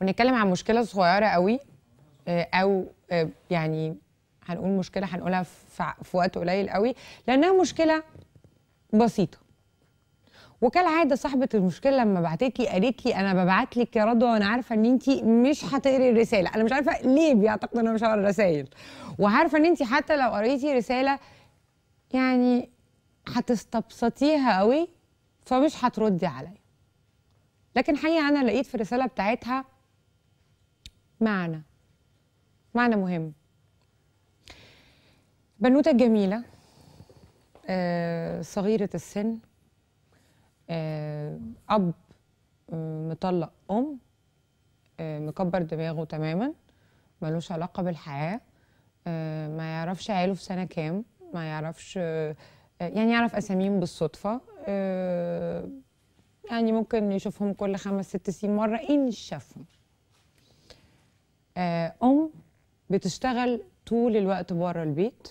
ونتكلم عن مشكله صغيره قوي آه، او آه، يعني هنقول مشكله هنقولها في وقت قليل قوي لانها مشكله بسيطه وكالعاده صاحبه المشكله لما بعتتلي قالتلي انا ببعتلك يا رضوى وانا عارفه ان انت مش هتقري الرساله انا مش عارفه ليه بيعتقدوا ان انا مش هقرا الرسائل وعارفه ان انت حتى لو قريتي رساله يعني هتستبسطيها قوي فمش هتردي عليا لكن حقيقه انا لقيت في الرساله بتاعتها معنى معنى مهم بنوتة جميلة آه، صغيرة السن آه، أب آه، مطلق أم مكبر دماغه تماما ملوش علاقة بالحياة ما يعرفش عياله في سنة كام ما يعرفش يعني يعرف أساميهم بالصدفة يعني ممكن يشوفهم كل خمس ست سنين مرة إن شافهم آه، ام بتشتغل طول الوقت بره البيت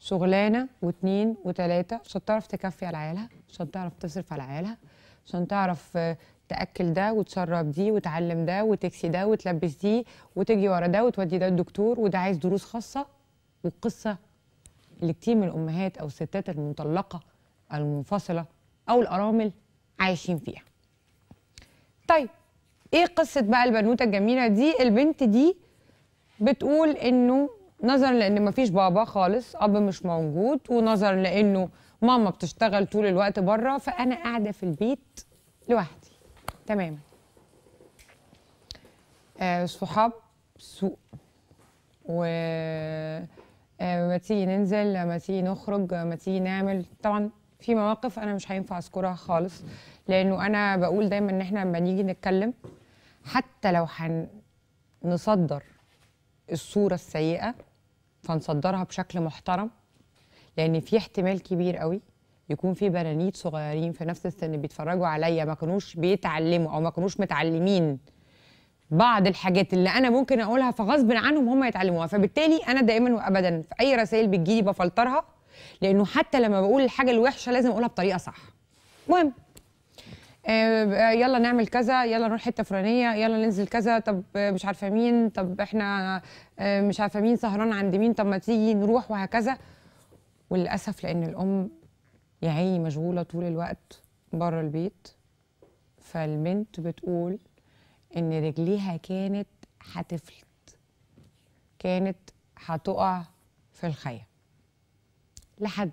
شغلانه واتنين وتلاته عشان تعرف تكفي على عيالها عشان تعرف تصرف على عيالها عشان تعرف آه، تاكل ده وتشرب دي وتعلم ده وتكسي ده وتلبس دي وتجي ورا ده وتودي ده الدكتور وده عايز دروس خاصه والقصه اللي كتير من الامهات او الستات المطلقه المنفصله او الارامل عايشين فيها. طيب ايه قصه بقى البنوته الجميله دي البنت دي بتقول انه نظرا لان مفيش بابا خالص اب مش موجود ونظرا لانه ماما بتشتغل طول الوقت بره فانا قاعده في البيت لوحدي تماما آه صحاب سوء و آه، ما تيجي ننزل ما تيجي نخرج ما تيجي نعمل طبعا في مواقف انا مش هينفع اذكرها خالص لانه انا بقول دايما ان احنا لما نيجي نتكلم حتى لو هنصدر الصورة السيئة فنصدرها بشكل محترم لأن في احتمال كبير قوي يكون في بنانيت صغيرين في نفس السن بيتفرجوا عليا ما كانوش بيتعلموا أو ما كانوش متعلمين بعض الحاجات اللي أنا ممكن أقولها فغصب عنهم هم يتعلموها فبالتالي أنا دائما وأبدا في أي رسائل بتجيلي بفلترها لأنه حتى لما بقول الحاجة الوحشة لازم أقولها بطريقة صح. مهم آه، آه، يلا نعمل كذا يلا نروح حته فلانيه يلا ننزل كذا طب آه، مش عارفه مين طب احنا مش عارفه مين سهران عند مين طب ما تيجي نروح وهكذا وللاسف لان الام يا عيني مشغوله طول الوقت بره البيت فالبنت بتقول ان رجليها كانت هتفلت كانت هتقع في الخيا لحد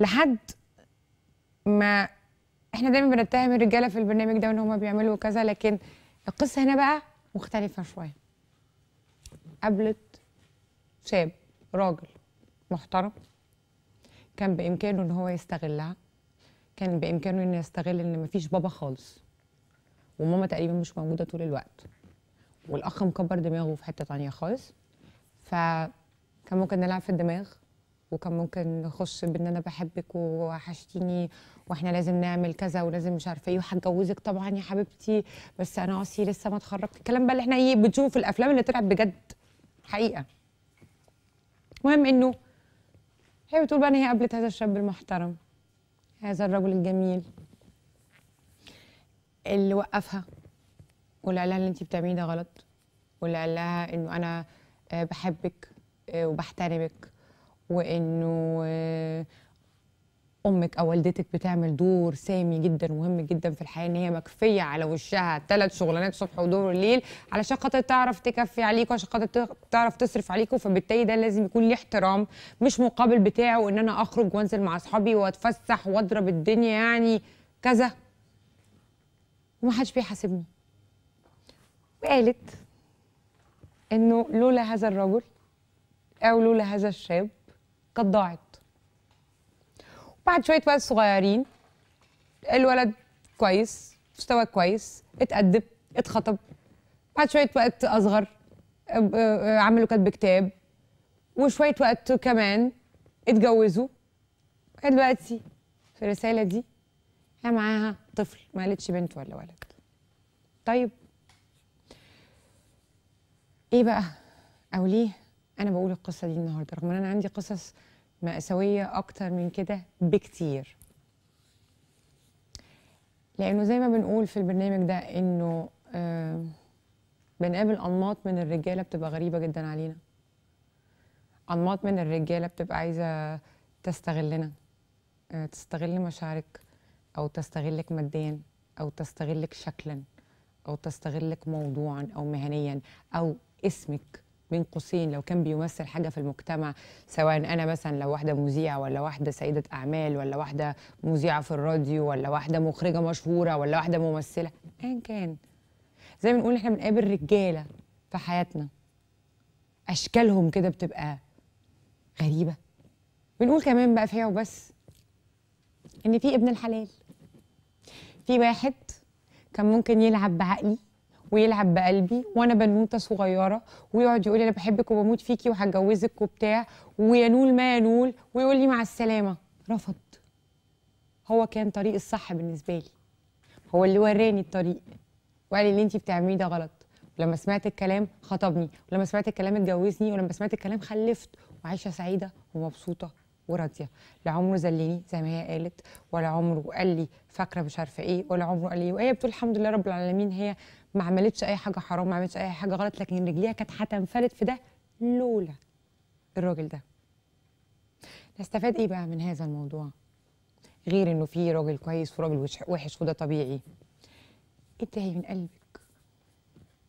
لحد ما احنا دايما بنتهم الرجاله في البرنامج ده ان هم بيعملوا كذا لكن القصه هنا بقى مختلفه شويه قابلت شاب راجل محترم كان بامكانه ان هو يستغلها كان بامكانه ان يستغل ان مفيش بابا خالص وماما تقريبا مش موجوده طول الوقت والاخ مكبر دماغه في حته تانية خالص فكان ممكن نلعب في الدماغ وكان ممكن نخش بان انا بحبك ووحشتيني واحنا لازم نعمل كذا ولازم مش عارفه ايه وهتجوزك طبعا يا حبيبتي بس انا اصلي لسه ما اتخرجت الكلام بقى اللي احنا ايه بنشوفه في الافلام اللي طلعت بجد حقيقه المهم انه هي بتقول بقى ان هي قابلت هذا الشاب المحترم هذا الرجل الجميل اللي وقفها وقال لها اللي انت بتعمليه ده غلط وقال لها انه انا آه، بحبك آه، وبحترمك وانه آه، امك او والدتك بتعمل دور سامي جدا ومهم جدا في الحياه ان هي مكفيه على وشها ثلاث شغلانات صبح ودور الليل علشان خاطر تعرف تكفي عليكوا عشان خاطر تعرف تصرف عليكوا فبالتالي ده لازم يكون ليه احترام مش مقابل بتاعه ان انا اخرج وانزل مع اصحابي واتفسح واضرب الدنيا يعني كذا ومحدش بيحاسبني وقالت انه لولا هذا الرجل او لولا هذا الشاب قد ضاعت وبعد شويه وقت صغيرين الولد كويس مستوى كويس اتأدب اتخطب بعد شويه وقت اصغر آه، آه، آه، عملوا كاتب كتاب وشويه وقت كمان اتجوزوا دلوقتي في الرساله دي هي معاها طفل ما قالتش بنت ولا ولد طيب ايه بقى او ليه انا بقول القصه دي النهارده رغم ان انا عندي قصص مأساويه اكتر من كده بكتير لانه زي ما بنقول في البرنامج ده انه آه بنقابل انماط من الرجاله بتبقى غريبه جدا علينا انماط من الرجاله بتبقى عايزه تستغلنا آه تستغل مشاعرك او تستغلك ماديا او تستغلك شكلا او تستغلك موضوعا او مهنيا او اسمك بين قوسين لو كان بيمثل حاجه في المجتمع سواء انا مثلا لو واحده مذيعه ولا واحده سيده اعمال ولا واحده مذيعه في الراديو ولا واحده مخرجه مشهوره ولا واحده ممثله ايا كان زي ما بنقول احنا بنقابل رجاله في حياتنا اشكالهم كده بتبقى غريبه بنقول كمان بقى فيها وبس ان في ابن الحلال في واحد كان ممكن يلعب بعقلي ويلعب بقلبي وانا بنوته صغيره ويقعد يقول لي انا بحبك وبموت فيكي وهتجوزك وبتاع وينول ما ينول ويقول لي مع السلامه رفض هو كان طريق الصح بالنسبه لي هو اللي وراني الطريق وقال لي اللي انت بتعمليه ده غلط ولما سمعت الكلام خطبني ولما سمعت الكلام اتجوزني ولما سمعت الكلام خلفت وعايشه سعيده ومبسوطه وراضيه لا عمره زليني زي ما هي قالت ولا عمره قال لي فاكره مش عارفه ايه ولا عمره قال لي وهي بتقول الحمد لله رب العالمين هي ما عملتش اي حاجه حرام ما عملتش اي حاجه غلط لكن رجليها كانت هتنفلت في ده لولا الراجل ده نستفاد ايه بقى من هذا الموضوع غير انه في راجل كويس وراجل وحش وده طبيعي انتهي من قلبك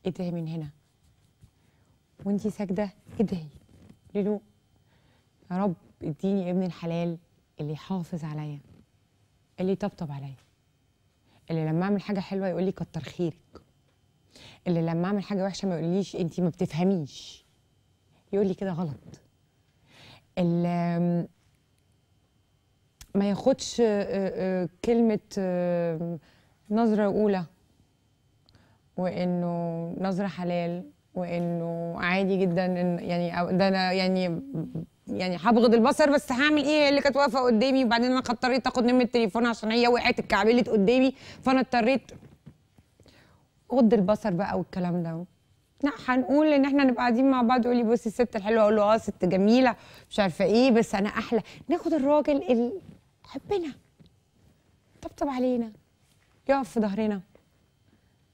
انتهي من هنا وانتي ساجده ادعي للو يا رب اديني ابن الحلال اللي يحافظ عليا اللي يطبطب عليا اللي لما اعمل حاجه حلوه يقول لي كتر خيرك اللي لما اعمل حاجه وحشه ما يقوليش انت ما بتفهميش يقول لي كده غلط اللي ما ياخدش آه، آه، آه، كلمه نظره اولى وانه نظره حلال وانه عادي جدا إن يعني ده انا يعني يعني هبغض البصر بس هعمل ايه هي اللي كانت واقفه قدامي وبعدين انا اضطريت اخد نم التليفون عشان هي وقعت اتكعبلت قدامي فانا اضطريت غض البصر بقى والكلام ده لا هنقول ان احنا نبقى قاعدين مع بعض يقول لي بصي الست الحلوه اقول له اه ست جميله مش عارفه ايه بس انا احلى ناخد الراجل اللي حبنا طبطب علينا يقف في ظهرنا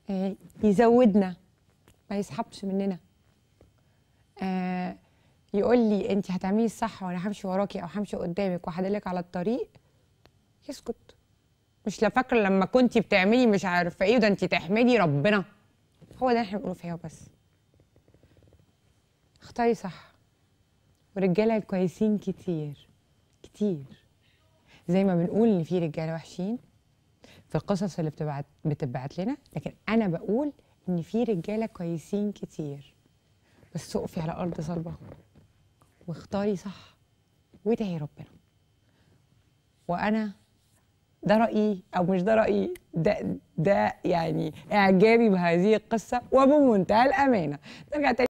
آه، يزودنا ما يسحبش مننا آه يقول لي انت هتعملي الصح وانا همشي وراكي او همشي قدامك وهدلك على الطريق يسكت مش لا فاكره لما كنتي بتعملي مش عارفه ايه وده انت تحمدي ربنا هو ده احنا بنقوله فيها بس اختاري صح ورجاله الكويسين كتير كتير زي ما بنقول ان في رجاله وحشين في القصص اللي بتبعت بتبعت لنا لكن انا بقول ان في رجاله كويسين كتير بس سقفي على ارض صلبه واختاري صح وادعي ربنا وانا ده رايي او مش ده رايي ده ده يعني اعجابي بهذه القصه وبمنتهى الامانه نرجع تاني